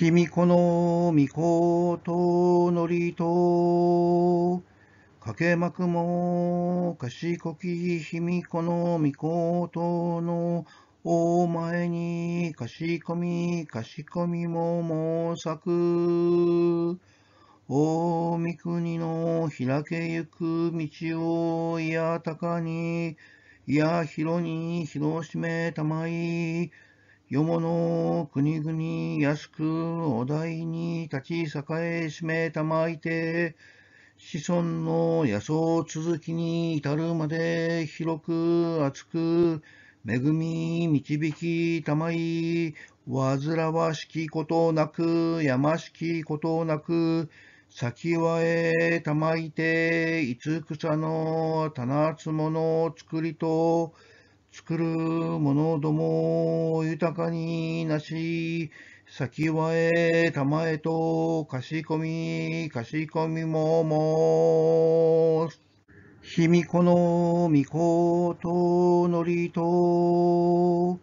卑弥呼の御子とのりと、かけまくも賢き卑弥呼の御子とのお前にかしこみかしこみも模く。お御国の開けゆく道をいやたかに、いや広に広しめたまい。よもの国々安くお題に立ち栄えしめたまいて、子孫の野草続きに至るまで広く厚く、恵み導きたまい、煩わしきことなく、やましきことなく、先はえたまいて、いつ草の棚つもの作りと、作る者ども豊かになし、先はえたまえと、かしこみ、かしこみもも、卑弥呼の御子とのりと、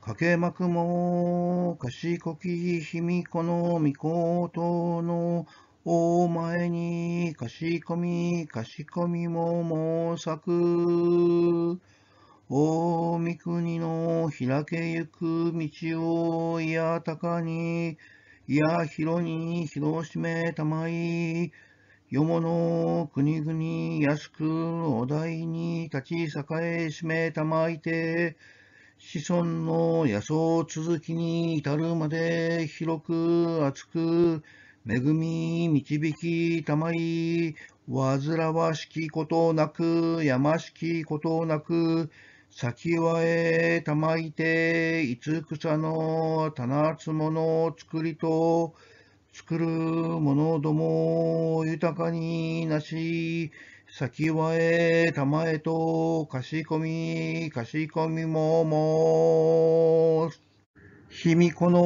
かけまくも、かしこき、卑弥呼の御子とのお前に、かしこみ、かしこみももさく、大御国の開けゆく道を、いや高に、いや広に広しめたまい、よもの国々安くお題に立ち栄えしめたまいて、子孫の野草続きに至るまで広く厚く、恵み導きたまい、煩わしきことなく、やましきことなく、先はえたまいて、いつ草の棚つもの作りと、作るものども豊かになし、先はえたまえと、かしこみ、かしこみもも、卑弥呼の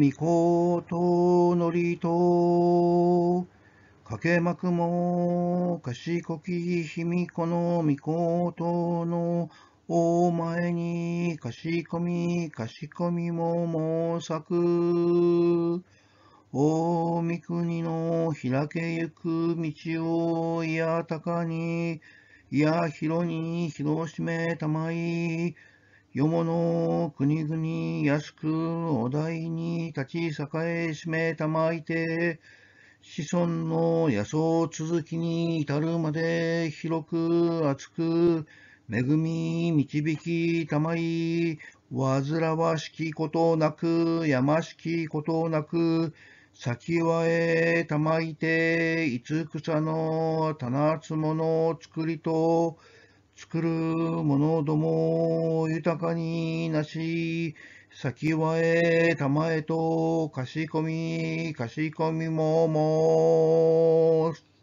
御子とのりと、かけまくも、かしこき卑弥呼の御子とのお前に貸し込み貸し込みも模索大三国の開けゆく道をいやたかにいや広に広しめたまいよもの国々安くお題に立ち栄えしめたまいて子孫の野草続きに至るまで広く厚く恵み、導き、たまい、らわしきことなく、やましきことなく、先はえたまいて、いつ草の棚つもの作りと、作るものども豊かになし、先はえたまえと、かしこみ、かしこみももう。